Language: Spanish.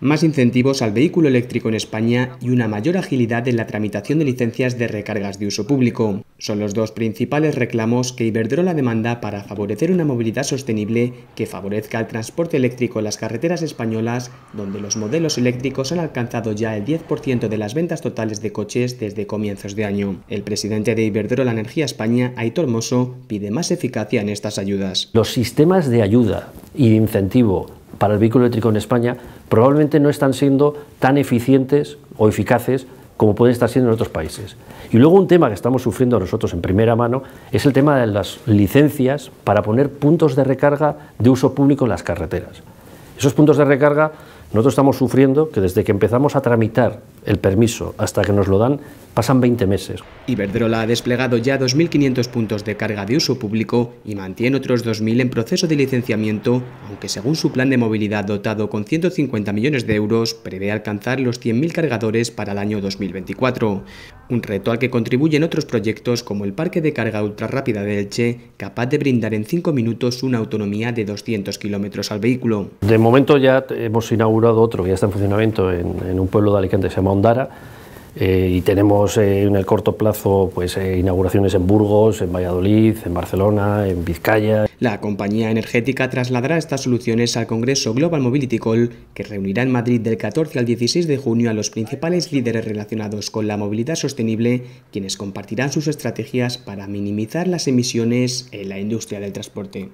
más incentivos al vehículo eléctrico en España y una mayor agilidad en la tramitación de licencias de recargas de uso público. Son los dos principales reclamos que Iberdrola demanda para favorecer una movilidad sostenible que favorezca el transporte eléctrico en las carreteras españolas, donde los modelos eléctricos han alcanzado ya el 10% de las ventas totales de coches desde comienzos de año. El presidente de Iberdrola Energía España, Aitor Mosso, pide más eficacia en estas ayudas. Los sistemas de ayuda y de incentivo para el vehículo eléctrico en España probablemente no están siendo tan eficientes o eficaces como pueden estar siendo en otros países. Y luego un tema que estamos sufriendo nosotros en primera mano es el tema de las licencias para poner puntos de recarga de uso público en las carreteras. Esos puntos de recarga nosotros estamos sufriendo que desde que empezamos a tramitar el permiso hasta que nos lo dan, pasan 20 meses. Iberdrola ha desplegado ya 2.500 puntos de carga de uso público y mantiene otros 2.000 en proceso de licenciamiento, aunque según su plan de movilidad dotado con 150 millones de euros, prevé alcanzar los 100.000 cargadores para el año 2024. Un reto al que contribuyen otros proyectos como el Parque de Carga Ultrarrápida de Elche, capaz de brindar en 5 minutos una autonomía de 200 kilómetros al vehículo. De momento ya hemos inaugurado otro que ya está en funcionamiento en, un pueblo de Alicante, que se llama Ondara, eh, y tenemos eh, en el corto plazo pues, eh, inauguraciones en Burgos, en Valladolid, en Barcelona, en Vizcaya. La compañía energética trasladará estas soluciones al Congreso Global Mobility Call, que reunirá en Madrid del 14 al 16 de junio a los principales líderes relacionados con la movilidad sostenible, quienes compartirán sus estrategias para minimizar las emisiones en la industria del transporte.